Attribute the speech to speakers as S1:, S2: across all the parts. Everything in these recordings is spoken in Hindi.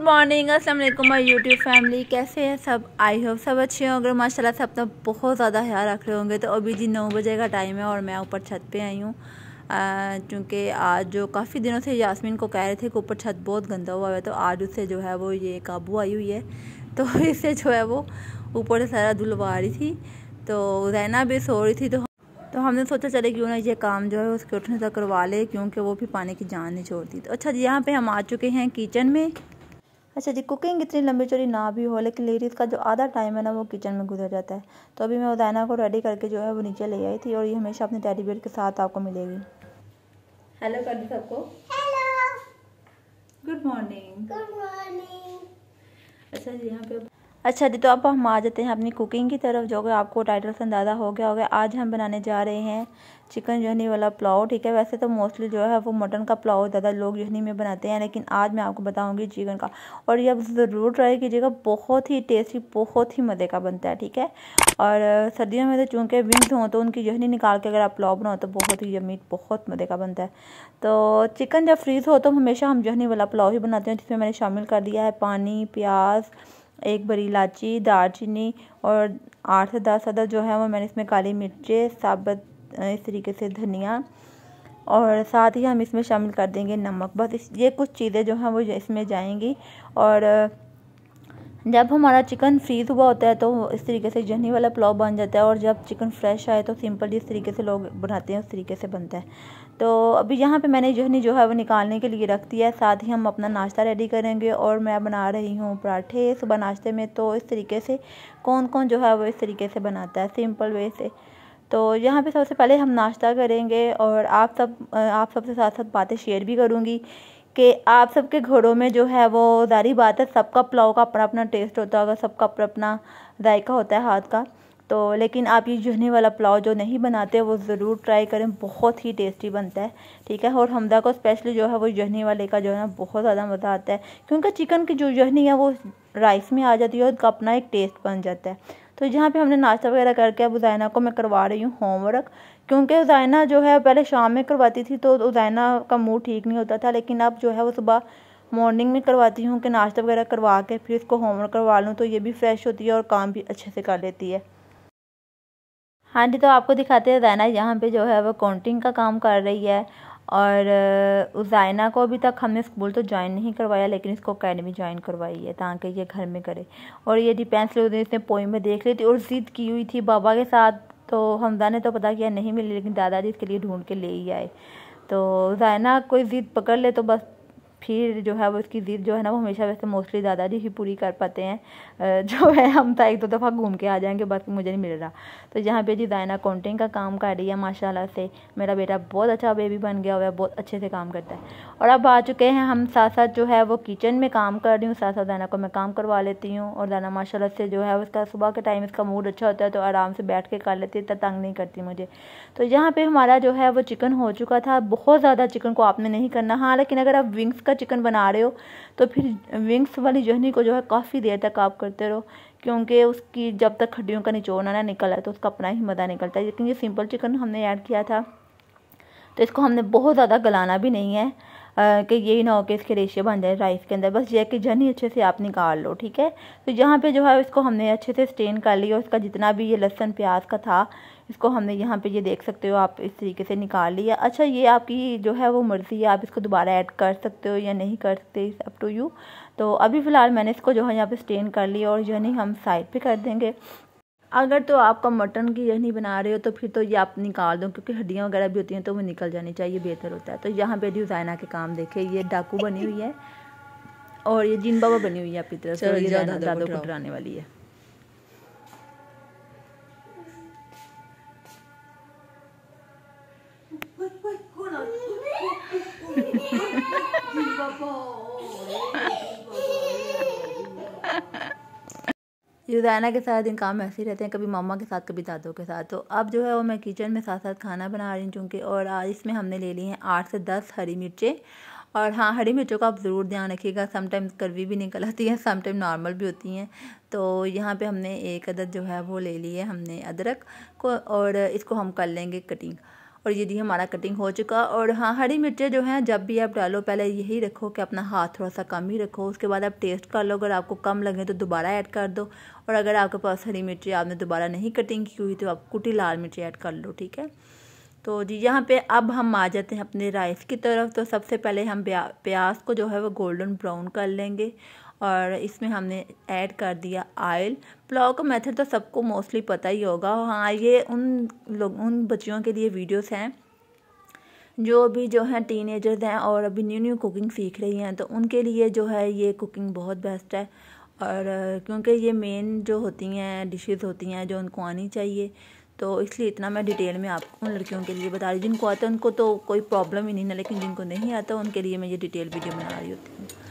S1: गुड मॉर्निंग असल माई यूट्यूब फैमिली कैसे हैं सब आई होप सब अच्छे होंगे माशाल्लाह से अपना तो बहुत ज़्यादा ख्याल रख रहे होंगे तो अभी जी नौ बजे का टाइम है और मैं ऊपर छत पे आई हूँ क्योंकि आज जो काफ़ी दिनों से यास्मीन को कह रहे थे कि ऊपर छत बहुत गंदा हुआ है तो आज उससे जो है वो ये काबू आई हुई है तो इससे जो है वो ऊपर से सारा धुलवा रही थी तो रहना भी सो रही थी तो तो हमने सोचा चले क्यों ना ये काम जो है उसके उठने तक करवा ले क्योंकि वो भी पानी की जान नहीं छोड़ती तो अच्छा जी यहाँ पे हम आ चुके हैं किचन में अच्छा जी कुकिंग इतनी लंबी चौड़ी ना भी हो लेकिन लेडीज़ का जो आधा टाइम है ना वो किचन में गुजर जाता है तो अभी मैं उदैना को रेडी करके जो है वो नीचे ले आई थी और ये हमेशा अपने डैडी बेट के साथ आपको मिलेगी हेलो कर दी सबको गुड मॉर्निंग गुड मॉर्निंग अच्छा जी यहाँ पे अच्छा जी तो अब हम आ जाते हैं अपनी कुकिंग की तरफ जो कि आपको टाइटल से अंदाज़ा हो गया होगा आज हम बनाने जा रहे हैं चिकन जहनी वाला पुलाव ठीक है वैसे तो मोस्टली जो है वो मटन का पुलाव ज़्यादा लोग जोहनी में बनाते हैं लेकिन आज मैं आपको बताऊंगी चिकन का और ये आप ज़रूर ट्राई कीजिएगा बहुत ही टेस्टी बहुत ही मज़े का बनता है ठीक है और सर्दियों में तो चूँकि विंग्स हों तो उनकी जहनी निकाल के अगर आप पुलाव बनाओ तो बहुत ही यमी बहुत मज़े का बनता है तो चिकन जब फ्रीज़ हो तो हमेशा हम जहनी वाला पुलाव ही बनाते हैं जिसमें मैंने शामिल कर दिया है पानी प्याज एक बड़ी इलायची दालचीनी और आठ से दस अदर जो है वो मैंने इसमें काली मिर्चें साबत इस तरीके से धनिया और साथ ही हम इसमें शामिल कर देंगे नमक बस इस ये कुछ चीज़ें जो हैं वो इसमें जाएंगी और जब हमारा चिकन फ्रीज़ हुआ होता है तो इस तरीके से जहनी वाला पुलाव बन जाता है और जब चिकन फ्रेश आए तो सिंपल जिस तरीके से लोग बनाते हैं उस तरीके से बनता है तो अभी यहाँ पे मैंने जहनी जो है वो निकालने के लिए रख दिया है साथ ही हम अपना नाश्ता रेडी करेंगे और मैं बना रही हूँ पराठे सुबह नाश्ते में तो इस तरीके से कौन कौन जो है वो इस तरीके से बनाता है सिंपल वे से तो यहाँ पे सबसे पहले हम नाश्ता करेंगे और आप सब आप सबसे साथ साथ बातें शेयर भी करूँगी कि आप सबके घरों में जो है वो जारी बात है सबका पुलाव का अपना अपना टेस्ट होता है सबका अपना अपना जायका होता है हाथ का तो लेकिन आप ये जहनी वाला पुलाव जो नहीं बनाते वो ज़रूर ट्राई करें बहुत ही टेस्टी बनता है ठीक है और हमदा को स्पेशली जो है वो जहनी वाले का जो है ना बहुत ज़्यादा मज़ा आता है क्योंकि चिकन की जो जहनी है वो राइस में आ जाती है और उसका अपना एक टेस्ट बन जाता है तो यहाँ पे हमने नाश्ता वगैरह करके अब उजैना को मैं करवा रही हूँ होमवर्क क्योंकि उजैना जो है पहले शाम में करवाती थी तो उजैना का मूड ठीक नहीं होता था लेकिन अब जो है वो सुबह मॉर्निंग में करवाती हूँ कि नाश्ता वगैरह करवा के फिर उसको होमवर्क करवा लूँ तो ये भी फ्रेश होती है और काम भी अच्छे से कर लेती है हाँ जी तो आपको दिखाते हैं दैना यहाँ पे जो है वो काउंटिंग का काम कर रही है और उजाइना को अभी तक हमने स्कूल तो ज्वाइन नहीं करवाया लेकिन इसको अकेडमी ज्वाइन करवाई है ताकि ये घर में करे और ये डिपेंसिल उस दिन इसने पोई में देख ली थी और ज़िद की हुई थी बाबा के साथ तो हमदा ने तो पता किया नहीं मिली लेकिन दादाजी इसके लिए ढूंढ के ले ही आए तो जायना कोई ज़िद पकड़ ले तो बस फिर जो है वो उसकी ज़िद जो है ना वो हमेशा वैसे मोस्टली दादाजी ही पूरी कर पाते हैं जो है हम तो एक दो दफ़ा घूम के आ जाएंगे बस मुझे नहीं मिल रहा तो यहाँ पे जी जायना काउंटिंग का काम कर रही है माशाल्लाह से मेरा बेटा बहुत अच्छा बेबी बन गया हुआ है बहुत अच्छे से काम करता है और अब आ चुके हैं हम साथ साथ जो है वो किचन में काम कर रही हूँ साथ साथ दाना को मैं काम करवा लेती हूँ और दाना माशा से जो है उसका सुबह के टाइम इसका मूड अच्छा होता है तो आराम से बैठ के कर लेती है तंग नहीं करती मुझे तो यहाँ पर हमारा जो है वो चिकन हो चुका था बहुत ज़्यादा चिकन को आपने नहीं करना हाँ लेकिन अगर आप विंग्स का चिकन बना रहे हो तो फिर विंग्स वाली जहनी को जो है काफ़ी देर तक आप करते रहो क्योंकि उसकी जब तक हड्डियों का निचोड़ना ना निकल है तो उसका अपना ही मज़ा निकलता है लेकिन ये सिंपल चिकन हमने ऐड किया था तो इसको हमने बहुत ज़्यादा गलाना भी नहीं है कि यही ना हो कि इसके रेशे बन जाए राइस के अंदर बस ये कि जहनी अच्छे से आप निकाल लो ठीक है तो यहाँ पे जो है इसको हमने अच्छे से स्टेन कर लिया और इसका जितना भी ये लहसन प्याज का था इसको हमने यहाँ पे ये देख सकते हो आप इस तरीके से निकाल लिया अच्छा ये आपकी जो है वो मर्ज़ी है आप इसको दोबारा ऐड कर सकते हो या नहीं कर सकते अप टू यू तो अभी फ़िलहाल मैंने इसको जो है यहाँ पे स्टेन कर लिया और यही हम साइड पे कर देंगे अगर तो आपका मटन की यही बना रहे हो तो फिर तो ये आप निकाल दो क्योंकि हड्डियाँ वगैरह भी होती हैं तो वो निकल जानी चाहिए बेहतर होता है तो यहाँ पे डिज़ाइना के काम देखे ये डाकू बनी हुई है और ये जिन बाबा बनी हुई है आपकी तरफ से ज़्यादा को वाली है रोज़ाना के साथ दिन काम ऐसे ही रहते हैं कभी मामा के साथ कभी दादों के साथ तो अब जो है वो मैं किचन में साथ साथ खाना बना रही हूँ चूँकि और आज इसमें हमने ले ली हैं आठ से दस हरी मिर्चें और हाँ हरी मिर्चों का आप ज़रूर ध्यान रखिएगा समटाइम्स करवी भी निकल आती है समटाइम नॉर्मल भी होती हैं तो यहाँ पे हमने एक अदद जो है वो ले ली है हमने अदरक को और इसको हम कर लेंगे कटिंग और ये दी हमारा कटिंग हो चुका और हाँ हरी मिर्चें जो हैं जब भी आप डालो पहले यही रखो कि अपना हाथ थोड़ा सा कम ही रखो उसके बाद आप टेस्ट कर लो अगर आपको कम लगे तो दोबारा ऐड कर दो और अगर आपके पास हरी मिर्ची आपने दोबारा नहीं कटिंग की हुई तो आप कुटी लाल मिर्ची ऐड कर लो ठीक है तो जी यहाँ पे अब हम आ जाते हैं अपने राइस की तरफ तो सबसे पहले हम प्याज को जो है वो गोल्डन ब्राउन कर लेंगे और इसमें हमने ऐड कर दिया आयल पुलाव का मेथड तो सबको मोस्टली पता ही होगा हाँ ये उन लोग उन बच्चियों के लिए वीडियोस हैं जो अभी जो हैं टीन हैं और अभी न्यू न्यू कुकिंग सीख रही हैं तो उनके लिए जो है ये कुकिंग बहुत बेस्ट है और क्योंकि ये मेन जो होती हैं डिशेज़ होती हैं जो उनको आनी चाहिए तो इसलिए इतना मैं डिटेल में आपको उन लड़कियों के लिए बता रही हूँ जिनको आता है उनको तो कोई प्रॉब्लम ही नहीं है लेकिन जिनको नहीं आता उनके लिए मैं ये डिटेल वीडियो बना रही होती हूँ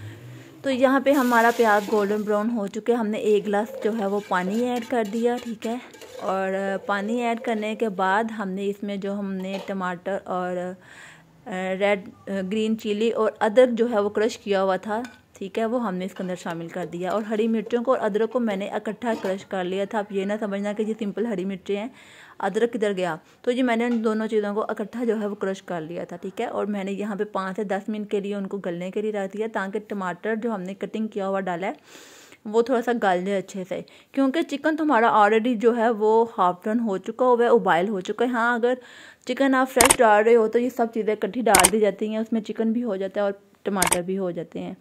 S1: तो यहाँ पे हमारा प्याज गोल्डन ब्राउन हो चुके हमने एक गिलास जो है वो पानी ऐड कर दिया ठीक है और पानी ऐड करने के बाद हमने इसमें जो हमने टमाटर और रेड ग्रीन चिली और अदरक जो है वो क्रश किया हुआ था ठीक है वो हमने इसके अंदर शामिल कर दिया और हरी मिर्चों को और अदरक को मैंने इकट्ठा क्रश कर लिया था आप ये ना समझना कि ये सिंपल हरी मिर्चें हैं अदरक किधर गया तो जी मैंने उन दोनों चीज़ों को इकट्ठा जो है वो क्रश कर लिया था ठीक है और मैंने यहाँ पे पाँच से दस मिनट के लिए उनको गलने के लिए रख दिया ताकि टमाटर जो हमने कटिंग किया हुआ डाला है वो थोड़ा सा गाल जाए अच्छे से क्योंकि चिकन तुम्हारा ऑलरेडी जो है वो हाफ डन हो चुका हुआ है उबाइल हो चुका है हाँ अगर चिकन आप फ्रेश डाल रहे हो तो ये सब चीज़ें इकट्ठी डाल दी जाती हैं उसमें चिकन भी हो जाता है और टमाटर भी हो जाते हैं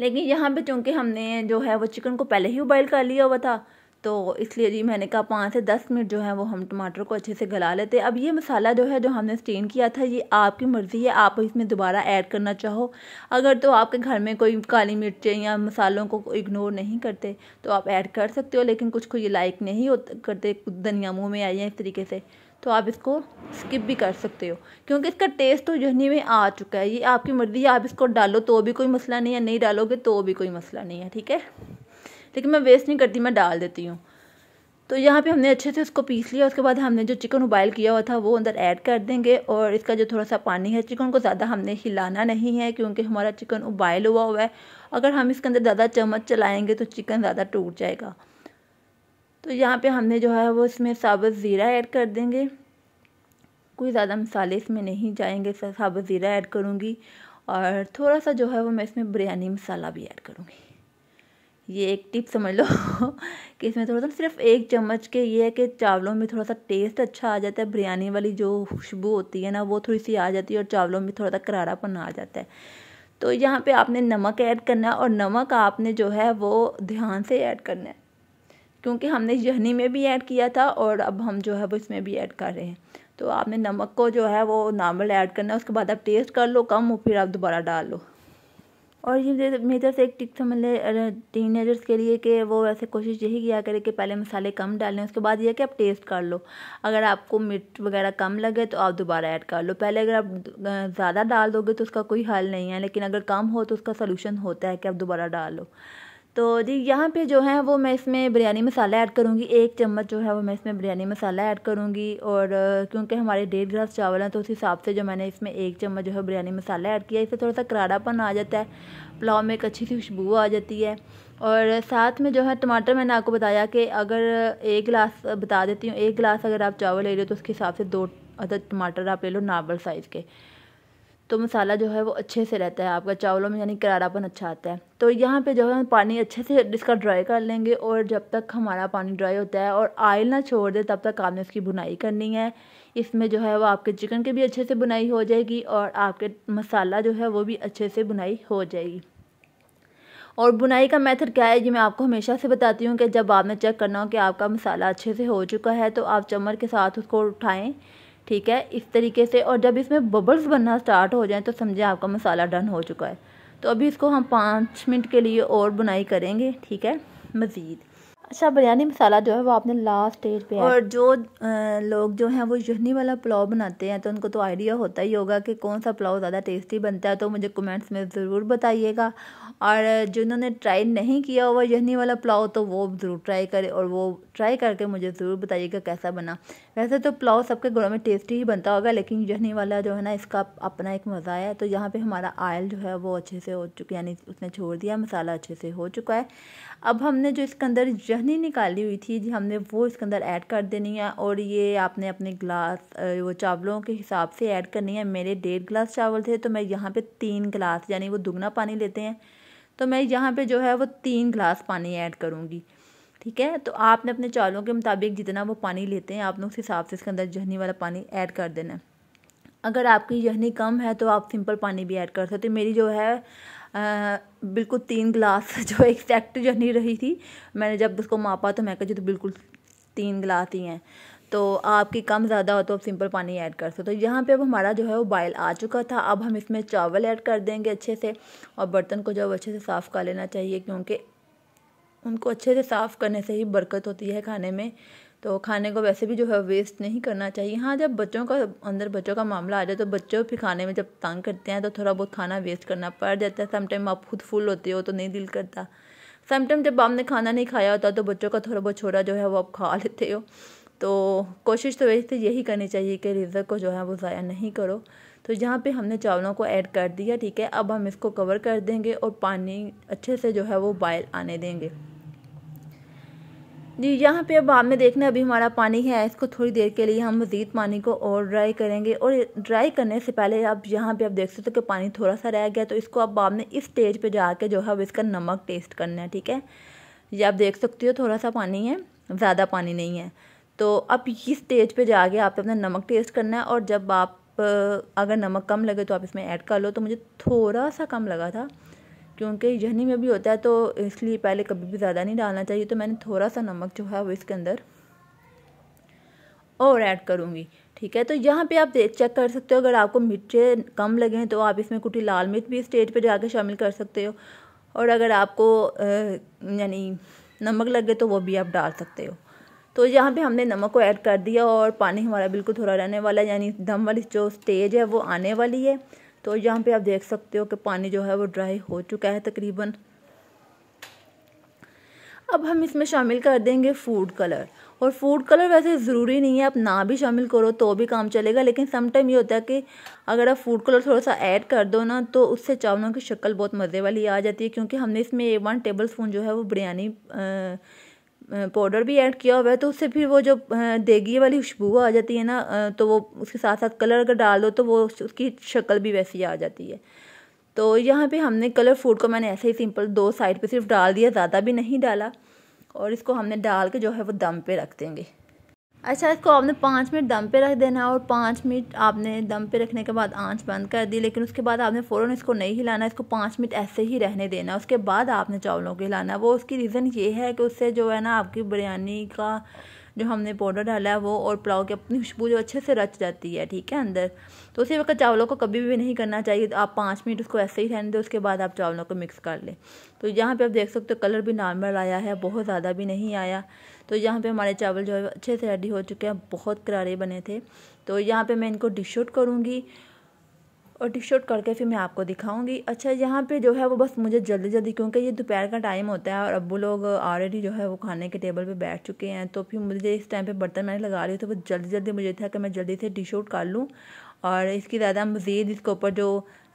S1: लेकिन यहाँ पे चूँकि हमने जो है वो चिकन को पहले ही उबाइल कर लिया हुआ था तो इसलिए जी मैंने कहा पाँच से दस मिनट जो है वो हम टमाटर को अच्छे से गला लेते हैं अब ये मसाला जो है जो हमने स्टेन किया था ये आपकी मर्ज़ी है आप इसमें दोबारा ऐड करना चाहो अगर तो आपके घर में कोई काली मिर्चें या मसालों को इग्नोर नहीं करते तो आप ऐड कर सकते हो लेकिन कुछ को ये लाइक नहीं करते धनिया मुँह में आई है इस तरीके से तो आप इसको स्किप भी कर सकते हो क्योंकि इसका टेस्ट तो यही में आ चुका है ये आपकी मर्ज़ी है आप इसको डालो तो भी कोई मसला नहीं है नहीं डालोगे तो भी कोई मसला नहीं है ठीक है लेकिन मैं वेस्ट नहीं करती मैं डाल देती हूँ तो यहाँ पे हमने अच्छे से उसको पीस लिया उसके बाद हमने जो चिकन उबाइल किया हुआ था वो अंदर ऐड कर देंगे और इसका जो थोड़ा सा पानी है चिकन को ज़्यादा हमने हिलाना नहीं है क्योंकि हमारा चिकन उबाइल हुआ हुआ है अगर हम इसके अंदर ज़्यादा चम्मच चलाएँगे तो चिकन ज़्यादा टूट जाएगा तो यहाँ पे हमने जो है वो इसमें साबुत ज़ीरा ऐड कर देंगे कोई ज़्यादा मसाले इसमें नहीं जाएंगे साबुत ज़ीरा ऐड करूँगी और थोड़ा सा जो है वो मैं इसमें बिरयानी मसाला भी ऐड करूँगी ये एक टिप समझ लो कि इसमें थोड़ा सा सिर्फ एक चम्मच के ये है कि चावलों में थोड़ा सा टेस्ट अच्छा आ जाता है बिरयानी वाली जो खुशबू होती है ना वो थोड़ी सी आ जाती है और चावलों में थोड़ा सा करारापन आ जाता है तो यहाँ पे आपने नमक ऐड करना है और नमक आपने जो है वो ध्यान से ऐड करना है क्योंकि हमने यहनी में भी ऐड किया था और अब हम जो है वो इसमें भी ऐड कर रहे हैं तो आपने नमक को जो है वो नॉर्मल ऐड करना है उसके बाद आप टेस्ट कर लो कम और फिर आप दोबारा डाल लो और ये मेरी तरफ से एक टिक था मतलब टीनेजर्स के लिए कि वो वैसे कोशिश यही किया करें कि पहले मसाले कम डालें उसके बाद ये कि आप टेस्ट कर लो अगर आपको मिर्च वगैरह कम लगे तो आप दोबारा ऐड कर लो पहले अगर आप ज़्यादा डाल दोगे तो उसका कोई हल नहीं है लेकिन अगर कम हो तो उसका सोल्यूशन होता है कि आप दोबारा डालो तो जी यहाँ पे जो है वो मैं इसमें बिरयानी मसाला ऐड करूँगी एक चम्मच जो है वो मैं इसमें बिरयानी मसाला ऐड करूँगी और क्योंकि हमारे डेढ़ गिलास चावल हैं तो उस हिसाब से जो मैंने इसमें एक चम्मच जो है बिरयानी मसाला ऐड किया इससे थोड़ा सा करारापन आ जाता है पुलाव में एक अच्छी सी खुशबू आ जाती है और साथ में जो है टमाटर मैंने आपको बताया कि अगर एक गिलास बता देती हूँ एक गिलास अगर आप चावल ले रहे हो तो उसके हिसाब से दो अदर टमाटर आप ले लो नार्मल साइज़ के तो मसाला जो है वो अच्छे से रहता है आपका चावलों में यानी करारापन अच्छा आता है तो यहाँ पे जो है पानी अच्छे से इसका ड्राई कर लेंगे और जब तक हमारा पानी ड्राई होता है और आयल ना छोड़ दे तब तक आपने इसकी बुनाई करनी है इसमें जो है वो आपके चिकन की भी अच्छे से बुनाई हो जाएगी और आपके मसाला जो है वो भी अच्छे से बुनाई हो जाएगी और बुनाई का मेथड क्या है ये मैं आपको हमेशा से बताती हूँ कि जब आपने चेक करना हो कि आपका मसाला अच्छे से हो चुका है तो आप चम्मच के साथ उसको उठाएं ठीक है इस तरीके से और जब इसमें बबल्स बनना स्टार्ट हो जाए तो समझे आपका मसाला डन हो चुका है तो अभी इसको हम पाँच मिनट के लिए और बुनाई करेंगे ठीक है मज़ीद अच्छा बिरयानी मसाला जो है वो आपने लास्ट स्टेज पे और जो लोग जो हैं वो यहनी वाला पुलाव बनाते हैं तो उनको तो आइडिया होता ही होगा कि कौन सा पुलाव ज़्यादा टेस्टी बनता है तो मुझे कमेंट्स में ज़रूर बताइएगा और जिन्होंने ट्राई नहीं किया हुआ यहनी वाला पुलाव तो वो ज़रूर ट्राई करें और वो ट्राई करके मुझे ज़रूर बताइएगा कैसा बना वैसे तो पुलाव सबके घरों में टेस्टी ही बनता होगा लेकिन जहनी वाला जो है ना इसका अपना एक मज़ा है तो यहाँ पे हमारा आयल जो है वो अच्छे से हो चुका यानी उसने छोड़ दिया मसाला अच्छे से हो चुका है अब हमने जो इसके अंदर जहनी निकाली हुई थी जी हमने वो इसके अंदर ऐड कर देनी है और ये आपने अपने गिलास वो चावलों के हिसाब से ऐड करनी है मेरे डेढ़ गिलास चावल थे तो मैं यहाँ पर तीन गिलास यानी वो दुगना पानी लेते हैं तो मैं यहाँ पर जो है वो तीन गिलास पानी ऐड करूँगी ठीक है तो आपने अपने चावलों के मुताबिक जितना वो पानी लेते हैं आप लोग उस हिसाब से इसके अंदर जहनी वाला पानी ऐड कर देना है अगर आपकी जहनी कम है तो आप सिंपल पानी भी ऐड कर सकते मेरी जो है आ, बिल्कुल तीन गिलास जो एक्जैक्ट जहनी रही थी मैंने जब उसको मापा तो मैं कहा तो बिल्कुल तीन गिलास ही हैं तो आपकी कम ज़्यादा हो तो आप सिंपल पानी ऐड कर सकते हो तो यहाँ पे अब हमारा जो है वो बॉयल आ चुका था अब हम इसमें चावल ऐड कर देंगे अच्छे से और बर्तन को जो अच्छे से साफ़ कर लेना चाहिए क्योंकि उनको अच्छे से साफ़ करने से ही बरकत होती है खाने में तो खाने को वैसे भी जो है वेस्ट नहीं करना चाहिए हाँ जब बच्चों का अंदर बच्चों का मामला आ जाए तो बच्चों फिर खाने में जब तंग करते हैं तो थोड़ा बहुत खाना वेस्ट करना पड़ जाता है समटाइम आप खुद फुल होते हो तो नहीं दिल करता समटाइम जब आपने खाना नहीं खाया होता तो बच्चों का थोड़ा बहुत छोड़ा जो है वो आप खा लेते हो तो कोशिश तो वैसे यही करनी चाहिए कि रिजक को जो है वो ज़ाया नहीं करो तो यहाँ पे हमने चावलों को ऐड कर दिया ठीक है अब हम इसको कवर कर देंगे और पानी अच्छे से जो है वो बॉयल आने देंगे जी यहाँ पे अब आपने देखना अभी हमारा पानी है इसको थोड़ी देर के लिए हम मज़ीद पानी को और ड्राई करेंगे और ड्राई करने से पहले आप यहाँ पे आप देख सकते हो कि पानी थोड़ा सा रह गया तो इसको अब आपने इस स्टेज पे जाके जो है अब इसका नमक टेस्ट करना है ठीक है ये आप देख सकते हो थोड़ा सा पानी है ज़्यादा पानी नहीं है तो अब इस स्टेज पर जाके आप अपना नमक टेस्ट करना है और जब आप अगर नमक कम लगे तो आप इसमें ऐड कर लो तो मुझे थोड़ा सा कम लगा था क्योंकि जहनी में भी होता है तो इसलिए पहले कभी भी ज़्यादा नहीं डालना चाहिए तो मैंने थोड़ा सा नमक जो है वो इसके अंदर और ऐड करूँगी ठीक है तो यहाँ पे आप चेक कर सकते हो अगर आपको मिर्चें कम लगें तो आप इसमें कुटी लाल मिर्च भी स्टेज पे जाके शामिल कर सकते हो और अगर आपको यानी नमक लगे तो वो भी आप डाल सकते हो तो यहाँ पे हमने नमक को ऐड कर दिया और पानी हमारा बिल्कुल थोड़ा रहने वाला है यानी दम वाली जो स्टेज है वो आने वाली है तो यहाँ पे आप देख सकते हो कि पानी जो है वो ड्राई हो चुका है तकरीबन अब हम इसमें शामिल कर देंगे फूड कलर और फूड कलर वैसे ज़रूरी नहीं है आप ना भी शामिल करो तो भी काम चलेगा लेकिन समटाइम ये होता है कि अगर आप फूड कलर थोड़ा सा ऐड कर दो ना तो उससे चावलों की शक्ल बहुत मज़े वाली आ जाती है क्योंकि हमने इसमें वन टेबल स्पून जो है वो बिरयानी पाउडर भी ऐड किया हुआ है तो उससे फिर वो जो देगी वाली खुशबू आ जाती है ना तो वो उसके साथ साथ कलर अगर डाल दो तो वो उसकी शक्ल भी वैसी आ जाती है तो यहाँ पे हमने कलर फूड को मैंने ऐसे ही सिंपल दो साइड पे सिर्फ डाल दिया ज़्यादा भी नहीं डाला और इसको हमने डाल के जो है वो दम पे रख देंगे अच्छा इसको आपने पाँच मिनट दम पे रख देना है और पाँच मिनट आपने दम पे रखने के बाद आंच बंद कर दी लेकिन उसके बाद आपने फ़ौरन इसको नहीं हिलाना इसको पाँच मिनट ऐसे ही रहने देना उसके बाद आपने चावलों को हिलाना वो उसकी रीज़न ये है कि उससे जो है ना आपकी बिरयानी का जो हमने पाउडर डाला है वो और पुलाव की अपनी खुशबू जो अच्छे से रच जाती है ठीक है अंदर तो उसी वक्त चावलों को कभी भी नहीं करना चाहिए तो आप पाँच मिनट उसको ऐसे ही रहने दें उसके बाद आप चावलों को मिक्स कर लें तो यहाँ पर आप देख सकते हो कलर भी नॉर्मल आया है बहुत ज़्यादा भी नहीं आया तो यहाँ पर हमारे चावल जो है अच्छे से रेडी हो चुके हैं बहुत करारे बने थे तो यहाँ पर मैं इनको डिश आउट करूँगी और टी शर्ट करके फिर मैं आपको दिखाऊंगी अच्छा यहाँ पे जो है वो बस मुझे जल्दी जल्दी क्योंकि ये दोपहर का टाइम होता है और अबू लोग ऑलरेडी जो है वो खाने के टेबल पे बैठ चुके हैं तो फिर मुझे इस टाइम पे बर्तन मैंने लगा रही तो वो जल्दी जल्दी मुझे था कि मैं जल्दी से टी शर्ट कर लूँ और इसकी ज़्यादा मज़ीद इसके ऊपर जो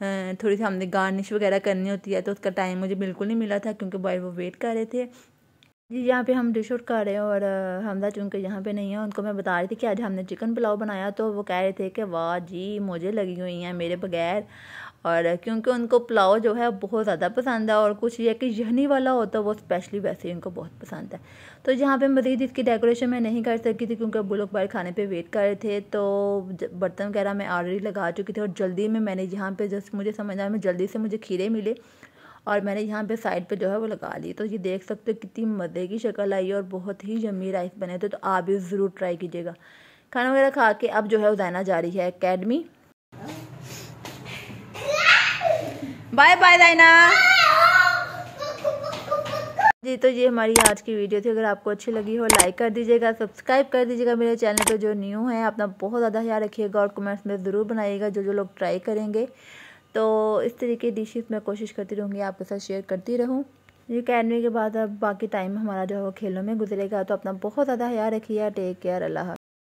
S1: थोड़ी सी हमने गार्निश वगैरह करनी होती है तो उसका टाइम मुझे बिल्कुल नहीं मिला था क्योंकि बॉय वो वेट कर रहे थे जी यहाँ पे हम डिश आउट कर रहे हैं और हमदा चूंकि यहाँ पे नहीं है उनको मैं बता रही थी कि आज हमने चिकन पुलाव बनाया तो वो कह रहे थे कि वाह जी मुझे लगी हुई हैं मेरे बगैर और क्योंकि उनको पुलाव जो है बहुत ज़्यादा पसंद है और कुछ ये कि यहनी वाला होता है वो स्पेशली वैसे ही उनको बहुत पसंद है तो यहाँ पे मज़ीद इसकी डेकोरेशन मैं नहीं कर सकी थी क्योंकि वो लोग बाहर खाने पे वेट कर रहे थे तो बर्तन वगैरह मैं ऑलरेडी लगा चुकी थी और जल्दी में मैंने यहाँ पे जैसे मुझे समझ आया मैं जल्दी से मुझे खीरे मिले और मैंने यहाँ पे साइड पे जो है वो लगा ली तो ये देख सकते हो कितनी मज़े की शक्ल आई है और बहुत ही यमी राइस बने थे तो आप भी ज़रूर ट्राई कीजिएगा खाना वगैरह खा के अब जो है उदैना जा रही है अकेडमी बाय बाय दाइना जी तो ये हमारी आज की वीडियो थी अगर आपको अच्छी लगी हो लाइक कर दीजिएगा सब्सक्राइब कर दीजिएगा मेरे चैनल पर जो न्यू है अपना बहुत ज़्यादा ख्याल रखिएगा और कमेंट्स में ज़रूर बनाइएगा जो जो लोग ट्राई करेंगे तो इस तरीके डिशेज मैं कोशिश करती रहूँगी आपके साथ शेयर करती रहूँ ये कहने के बाद अब बाकी टाइम हमारा जो है वो खेलों में गुजरेगा तो अपना बहुत ज़्यादा ख्याल रखिए टेक केयर अल्लाह